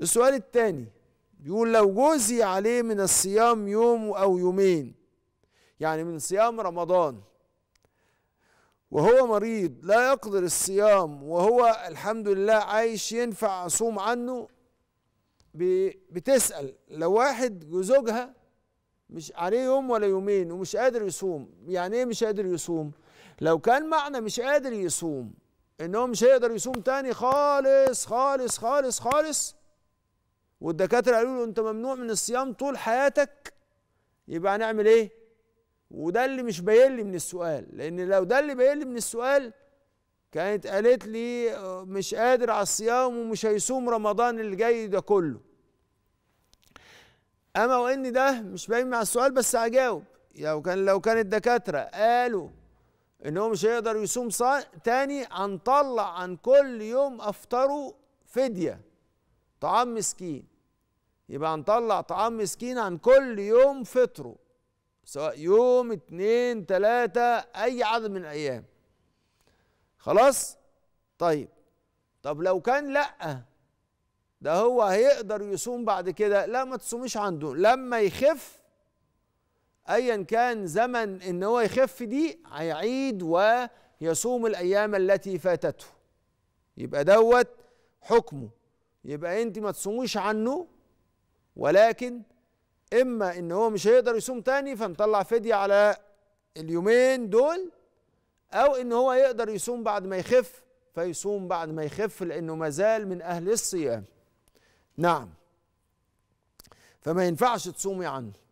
السؤال الثاني بيقول لو جوزي عليه من الصيام يوم أو يومين يعني من صيام رمضان وهو مريض لا يقدر الصيام وهو الحمد لله عايش ينفع أصوم عنه بتسأل لو واحد زوجها مش عليه يوم ولا يومين ومش قادر يصوم يعني ايه مش قادر يصوم لو كان معنى مش قادر يصوم ان هو مش هيقدر يصوم تاني خالص خالص خالص خالص والدكاتره قالوا له انت ممنوع من الصيام طول حياتك يبقى هنعمل ايه وده اللي مش باين لي من السؤال لان لو ده اللي باين لي من السؤال كانت قالت لي آه، مش قادر على الصيام ومش هيصوم رمضان اللي جاي ده كله اما وان ده مش باين مع السؤال بس هجاوب لو كان لو كان الدكاتره قالوا ان هو مش هيقدر يصوم صا... تاني هنطلع عن كل يوم افطره فديه طعام مسكين يبقى هنطلع طعام مسكين عن كل يوم فطره سواء يوم اتنين تلاتة اي عدد من الايام خلاص طيب طب لو كان لأ ده هو هيقدر يصوم بعد كده لا ما تصوميش عنده لما يخف ايا كان زمن ان هو يخف دي هيعيد ويصوم الايام التي فاتته يبقى دوت حكمه يبقى انت ما تصوميش عنه ولكن اما ان هو مش هيقدر يصوم تاني فنطلع فدية على اليومين دول او ان هو يقدر يصوم بعد ما يخف فيصوم بعد ما يخف لانه مازال من اهل الصيام نعم فما ينفعش تصومي عنه